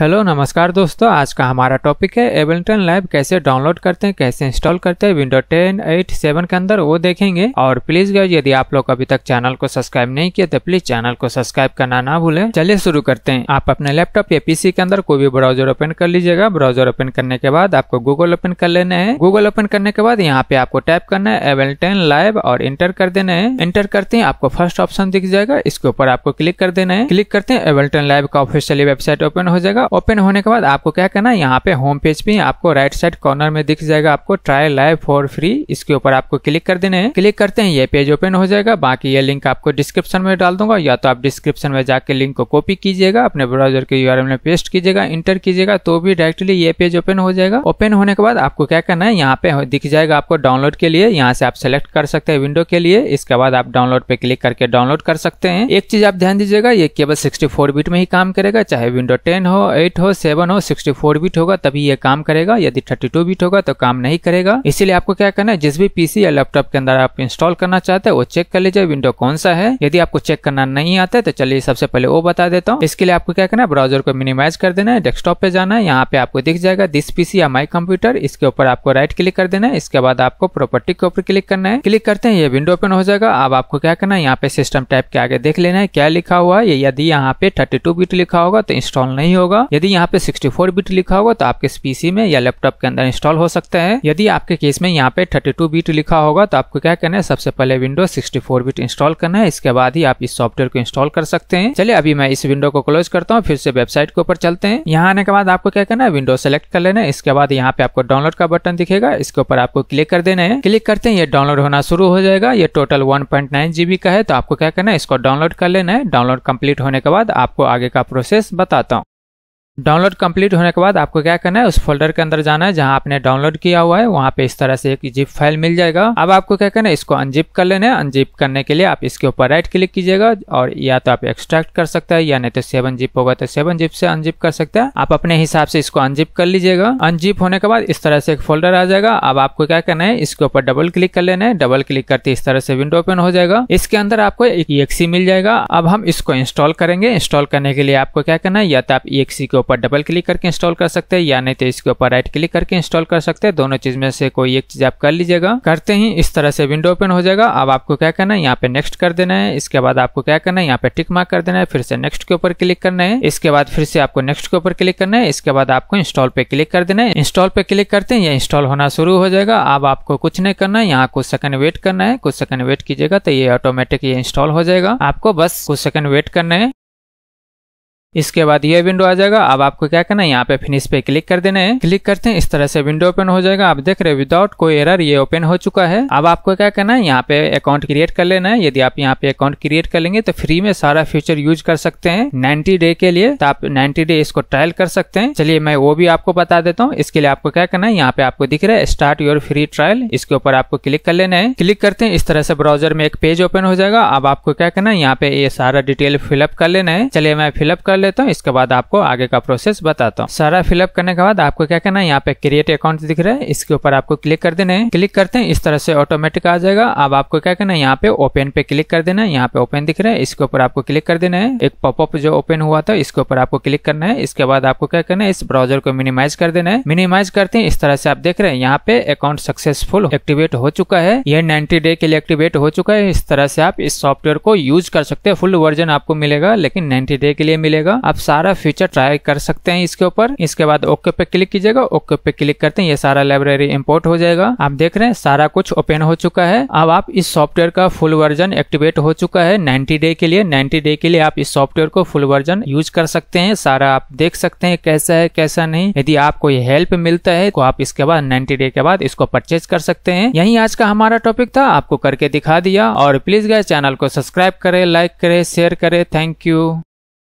hello नमस्कार दोस्तों आज का हमारा टॉपिक है एवेल्टन लाइव कैसे डाउनलोड करते हैं कैसे इंस्टॉल करते हैं विंडो 10, 8, 7 के अंदर वो देखेंगे और प्लीज गए यदि आप लोग अभी तक चैनल को सब्सक्राइब नहीं किया तो प्लीज चैनल को सब्सक्राइब करना ना भूलें चलिए शुरू करते हैं आप अपने लैपटॉप या पीसी के अंदर कोई भी ब्राउजर ओपन कर लीजिएगा ब्राउजर ओपन करने के बाद आपको गूगल ओपन कर लेना है गूगल ओपन करने के बाद यहाँ पे आपको टाइप करना है एवेल्टन लाइव और इंटर कर देना है इंटर करते हैं आपको फर्स्ट ऑप्शन दिख जाएगा इसके ऊपर आपको क्लिक कर देना है क्लिक करते हैं एवेल्टन लाइव का ऑफिशियली वेबसाइट ओपन हो जाएगा जाएगा ओपन होने के बाद आपको क्या करना है यहाँ पे होम पेज पे आपको राइट साइड कॉर्नर में दिख जाएगा आपको ट्राई लाइव फॉर फ्री इसके ऊपर आपको क्लिक कर देने क्लिक करते हैं ये पेज ओपन हो जाएगा बाकी ये लिंक आपको डिस्क्रिप्शन में डाल दूंगा या तो आप डिस्क्रिप्शन में जाकर लिंक को कॉपी कीजिएगा अपने ब्राउजर के यूआरएल में पेस्ट कीजिएगा इंटर कीजिएगा तो भी डायरेक्टली ये पेज ओपन हो जाएगा ओपन होने के बाद आपको क्या करना है यहाँ पे दिख जाएगा आपको डाउनलोड के लिए यहाँ से आप सेलेक्ट कर सकते हैं विंडो के लिए इसके बाद आप डाउनलोड पे क्लिक करके डाउनलोड कर सकते हैं एक चीज आप ध्यान दीजिएगा ये केवल 64 बिट में ही काम करेगा चाहे विंडो 10 हो एट हो सेवन हो सिक्सटी फोर बीट होगा तभी ये काम करेगा यदि थर्टी टू बीट होगा तो काम नहीं करेगा इसीलिए आपको क्या करना है जिस भी पीसी या लैपटॉप के अंदर आप इंस्टॉल करना चाहते हैं वो चेक कर लीजिए विंडो कौन सा है यदि आपको चेक करना नहीं आता है तो चलिए सबसे पहले वो बता देता हूँ इसके लिए आपको क्या करना है ब्राउजर को मिनिमाइज कर देना है डेस्कटॉप पे जाना है यहाँ पे आपको दिख जाएगा दिस पीसी या माई कंप्यूटर इसके ऊपर आपको राइट क्लिक कर देना है इसके बाद आपको प्रॉपर्टी के ऊपर क्लिक करना है क्लिक करते हैं ये विंडो ओपन हो जाएगा अब आपको क्या करना है यहाँ पे सिस्टम टाइप के आगे देख लेना है क्या लिखा हुआ है यदि यहाँ पे थर्टी बीट लिखा होगा तो इंस्टॉल नहीं होगा होगा यदि यहाँ पे 64 बिट लिखा होगा तो आपके पीसी में या लैपटॉप के अंदर इंस्टॉल हो सकता है यदि आपके केस में यहाँ पे 32 बिट लिखा होगा तो आपको क्या करना है सबसे पहले विंडो 64 बिट इंस्टॉल करना है इसके बाद ही आप इस सॉफ्टवेयर को इंस्टॉल कर सकते हैं चलिए अभी मैं इस विंडो को क्लोज करता हूँ फिर से वेबसाइट के ऊपर चलते हैं यहाँ आने के बाद आपको क्या करना है विंडो सेलेक्ट कर लेना है इसके बाद यहाँ पे आपको डाउनलोड का बटन दिखेगा इसके ऊपर आपको क्लिक कर देना है क्लिक करते हैं ये डाउनलोड होना शुरू हो जाएगा ये टोटल वन जीबी का है तो आपको क्या करना है इसको डाउनलोड कर लेना है डाउनलोड कंप्लीट होने के बाद आपको आगे का प्रोसेस बताता हूँ डाउनलोड कंप्लीट होने के बाद आपको क्या करना है उस फोल्डर के अंदर जाना है जहां आपने डाउनलोड किया हुआ है वहां पे इस तरह से एक जिप फाइल मिल जाएगा अब आपको क्या करना है इसको अनजिप कर लेना है अनजिप करने के लिए आप इसके ऊपर राइट क्लिक कीजिएगा और या तो आप एक्सट्रैक्ट कर सकते हैं या नहीं तो सेवन जिप होगा तो सेवन जिप से अनजिप कर सकते हैं आप अपने हिसाब से इसको अनजिप कर लीजिएगा अनजिप होने के बाद इस तरह से एक फोल्डर आ जाएगा अब आपको क्या करना है इसके ऊपर डबल क्लिक कर लेना है डबल क्लिक करते इस तरह से विंडो ओपन हो जाएगा इसके अंदर आपको एक मिल जाएगा अब हम इसको इंस्टॉल करेंगे इंस्टॉल करने के लिए आपको क्या करना है या तो आप ई को ऊपर डबल क्लिक करके इंस्टॉल कर सकते हैं या नहीं तो इसके ऊपर राइट क्लिक करके इंस्टॉल कर सकते हैं दोनों चीज में से कोई एक चीज आप कर लीजिएगा करते ही इस तरह से विंडो ओपन हो जाएगा अब आपको क्या करना है यहाँ पे नेक्स्ट कर देना है इसके बाद आपको क्या करना है यहाँ पे टिक मार्क कर देना है फिर से नेक्स्ट के ऊपर क्लिक करना है इसके बाद फिर से आपको नेक्स्ट के ऊपर क्लिक करना है इसके बाद आपको इंस्टॉल पे क्लिक कर देना है इंस्टॉल पे क्लिक करते हैं ये इंस्टॉल होना शुरू हो जाएगा अब आपको कुछ नहीं करना है यहाँ कुछ सेकंड वेट करना है कुछ सेकंड वेट कीजिएगा तो ये ऑटोमेटिक ये इंस्टॉल हो जाएगा आपको बस कुछ सेकंड वेट करना है इसके बाद ये विंडो आ जाएगा अब आपको क्या करना है यहाँ पे फिनिश पे क्लिक कर देना है क्लिक करते हैं इस तरह से विंडो ओपन हो जाएगा आप देख रहे हैं विदाउट कोई एरर ये ओपन हो चुका है अब आपको क्या करना है यहाँ पे अकाउंट क्रिएट कर लेना है यदि आप यहाँ पे अकाउंट क्रिएट कर लेंगे तो फ्री में सारा फ्यूचर यूज कर सकते हैं नाइन्टी डे के लिए तो आप नाइन्टी डे इसको ट्रायल कर सकते हैं चलिए मैं वो भी आपको बता देता हूँ इसके लिए आपको क्या करना है यहाँ पे आपको दिख रहा है स्टार्ट योर फ्री ट्रायल इसके ऊपर आपको क्लिक कर लेना है क्लिक करते हैं इस तरह से ब्राउजर में एक पेज ओपन हो जाएगा अब आपको क्या करना है यहाँ पे ये सारा डिटेल फिलअप कर लेना है चलिए मैं फिलअप कर लेता हूँ इसके बाद आपको आगे का प्रोसेस बताता हूँ सारा फिलअप करने के बाद आपको क्या करना है यहाँ पे क्रिएट अकाउंट दिख रहा है इसके ऊपर आपको क्लिक कर देना है क्लिक करते हैं इस तरह से ऑटोमेटिक आ जाएगा अब आपको क्या करना है यहाँ पे ओपन पे क्लिक कर देना है यहाँ पे ओपन दिख रहा है इसके ऊपर आपको क्लिक कर देना है एक पॉपअप जो ओपन हुआ था इसके ऊपर आपको क्लिक करना है इसके बाद आपको क्या करना है इस ब्राउजर को मिनिमाइज कर देना है मिनिमाइज करते हैं इस तरह से आप देख रहे हैं यहाँ पे अकाउंट सक्सेसफुल एक्टिवेट हो चुका है यह नाइन्टी डे के लिए एक्टिवेट हो चुका है इस तरह से आप इस सॉफ्टवेयर को यूज कर सकते हैं फुल वर्जन आपको मिलेगा लेकिन नाइन्टी डे के लिए मिलेगा जाएगा आप सारा फ्यूचर ट्राई कर सकते हैं इसके ऊपर इसके बाद ओके पे क्लिक कीजिएगा ओके पे क्लिक करते हैं ये सारा लाइब्रेरी इम्पोर्ट हो जाएगा आप देख रहे हैं सारा कुछ ओपन हो चुका है अब आप इस सॉफ्टवेयर का फुल वर्जन एक्टिवेट हो चुका है नाइन्टी डे के लिए नाइन्टी डे के लिए आप इस सॉफ्टवेयर को फुल वर्जन यूज कर सकते हैं सारा आप देख सकते हैं कैसा है कैसा नहीं यदि आपको ये हेल्प मिलता है तो आप इसके बाद नाइन्टी डे के बाद इसको परचेज कर सकते हैं यही आज का हमारा टॉपिक था आपको करके दिखा दिया और प्लीज गए चैनल को सब्सक्राइब करे लाइक करे शेयर करे थैंक यू